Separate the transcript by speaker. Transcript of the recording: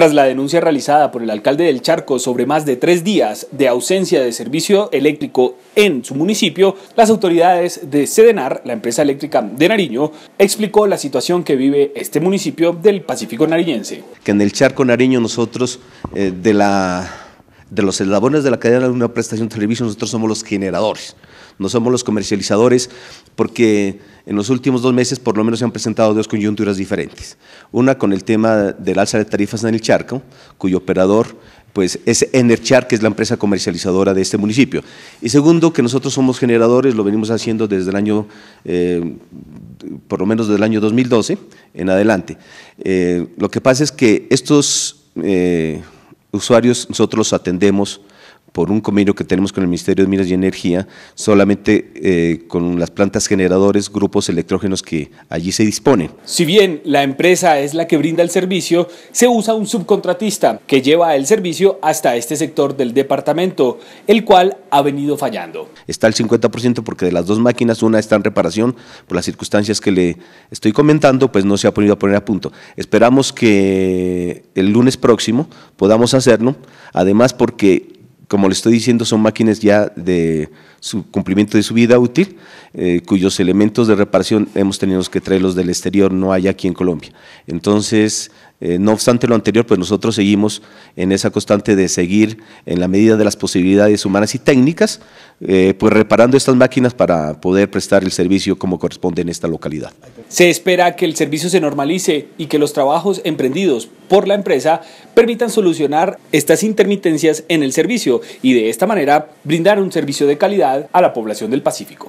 Speaker 1: tras la denuncia realizada por el alcalde del Charco sobre más de tres días de ausencia de servicio eléctrico en su municipio, las autoridades de Sedenar, la empresa eléctrica de Nariño, explicó la situación que vive este municipio del Pacífico nariñense.
Speaker 2: Que en el Charco Nariño nosotros eh, de la de los eslabones de la cadena de una prestación de nosotros somos los generadores, no somos los comercializadores, porque en los últimos dos meses por lo menos se han presentado dos coyunturas diferentes. Una con el tema del alza de tarifas en el charco, cuyo operador pues es Enerchar, que es la empresa comercializadora de este municipio. Y segundo, que nosotros somos generadores, lo venimos haciendo desde el año, eh, por lo menos desde el año 2012 en adelante. Eh, lo que pasa es que estos eh, usuarios nosotros atendemos por un convenio que tenemos con el Ministerio de Minas y Energía, solamente eh, con las plantas generadores, grupos electrógenos que allí se disponen.
Speaker 1: Si bien la empresa es la que brinda el servicio, se usa un subcontratista que lleva el servicio hasta este sector del departamento, el cual ha venido fallando.
Speaker 2: Está el 50% porque de las dos máquinas, una está en reparación, por las circunstancias que le estoy comentando, pues no se ha podido poner a punto. Esperamos que el lunes próximo podamos hacerlo, además porque como le estoy diciendo, son máquinas ya de su cumplimiento de su vida útil, eh, cuyos elementos de reparación hemos tenido que traerlos del exterior, no hay aquí en Colombia. Entonces, eh, no obstante lo anterior, pues nosotros seguimos en esa constante de seguir en la medida de las posibilidades humanas y técnicas, eh, pues reparando estas máquinas para poder prestar el servicio como corresponde en esta localidad.
Speaker 1: Se espera que el servicio se normalice y que los trabajos emprendidos por la empresa permitan solucionar estas intermitencias en el servicio y de esta manera brindar un servicio de calidad a la población del Pacífico.